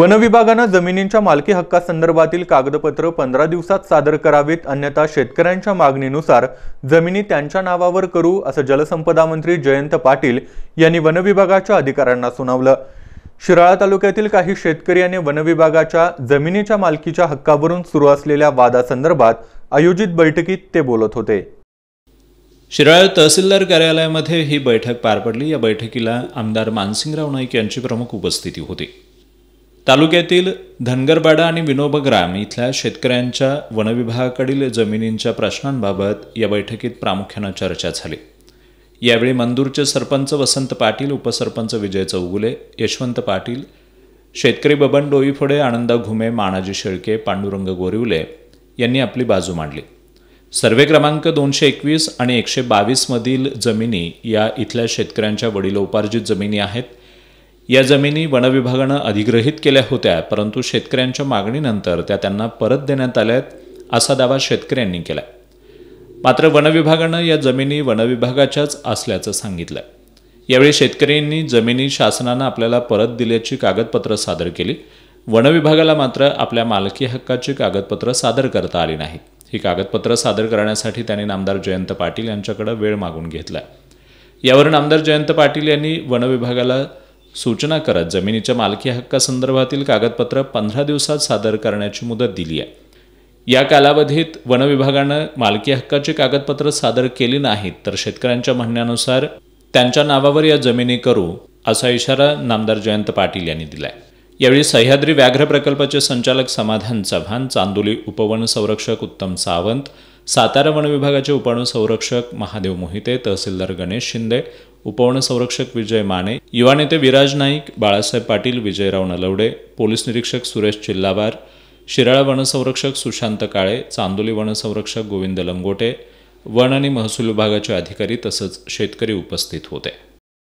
वनविभागानं जमिनींच्या मालकी हक्कासंदर्भातील कागदपत्र पंधरा दिवसात सादर करावीत अन्यथा शेतकऱ्यांच्या मागणीनुसार जमिनी त्यांच्या नावावर करू असं जलसंपदा मंत्री जयंत पाटील यांनी वनविभागाच्या अधिकाऱ्यांना सुनावलं शिराळा तालुक्यातील काही शेतकरी आणि वनविभागाच्या जमिनीच्या मालकीच्या हक्कावरून सुरू असलेल्या वादासंदर्भात आयोजित बैठकीत ते बोलत होते शिराळ तहसीलदार कार्यालयामध्ये ही बैठक पार पडली या बैठकीला आमदार मानसिंगराव नाईक यांची प्रमुख उपस्थिती होती तालुक्यातील धनगरबाडा आणि विनोबग्राम इथल्या शेतकऱ्यांच्या वनविभागाकडील जमिनींच्या प्रश्नांबाबत या बैठकीत प्रामुख्यानं चर्चा झाली यावेळी मंदूरचे सरपंच वसंत पाटील उपसरपंच विजय चौगुले यशवंत पाटील शेतकरी बबन डोईफोडे आनंदा घुमे मानाजी शेळके पांडुरंग गोरिवले यांनी आपली बाजू मांडली सर्वे क्रमांक दोनशे एकवीस आणि एकशे बावीसमधील जमिनी या इथल्या शेतकऱ्यांच्या वडिलोपार्जित जमिनी आहेत या जमिनी वनविभागानं अधिग्रहित केल्या होत्या परंतु शेतकऱ्यांच्या मागणीनंतर त्या त्यांना परत देण्यात आल्यात असा दावा शेतकऱ्यांनी केला मात्र वनविभागानं या जमिनी वनविभागाच्याच असल्याचं सांगितलं यावेळी शेतकऱ्यांनी जमिनी शासनानं आपल्याला परत दिल्याची कागदपत्रं सादर केली वनविभागाला मात्र आपल्या मालकी हक्काची कागदपत्रं सादर करता आली नाहीत ही कागदपत्रं सादर करण्यासाठी त्यांनी नामदार जयंत पाटील यांच्याकडे वेळ मागून घेतला यावरून आमदार जयंत पाटील यांनी वनविभागाला सूचना करत जमिनीच्या मालकी हक्कासंदर्भातील कागदपत्र पंधरा दिवसात सादर करण्याची मुदत दिली आहे या कालावधीत विभागानं मालकी हक्काची कागदपत्र सादर केली नाहीत तर शेतकऱ्यांच्या म्हणण्यानुसार त्यांच्या नावावर या जमिनी करू असा इशारा नामदार जयंत पाटील यांनी दिलाय यावेळी सह्याद्री व्याघ्र प्रकल्पाचे संचालक समाधान चव्हाण चांदोली उपवन संरक्षक उत्तम सावंत सातारा वन वनविभागाचे संरक्षक महादेव मोहिते तहसीलदार गणेश शिंदे उपवनसंरक्षक विजय माने युवा नेते विराज नाईक बाळासाहेब पाटील विजयराव नलवडे पोलीस निरीक्षक सुरेश चिल्लावार शिराळा वनसंरक्षक सुशांत काळे चांदोली वनसंरक्षक गोविंद लंगोटे वन आणि महसूल विभागाचे अधिकारी तसंच शेतकरी उपस्थित होते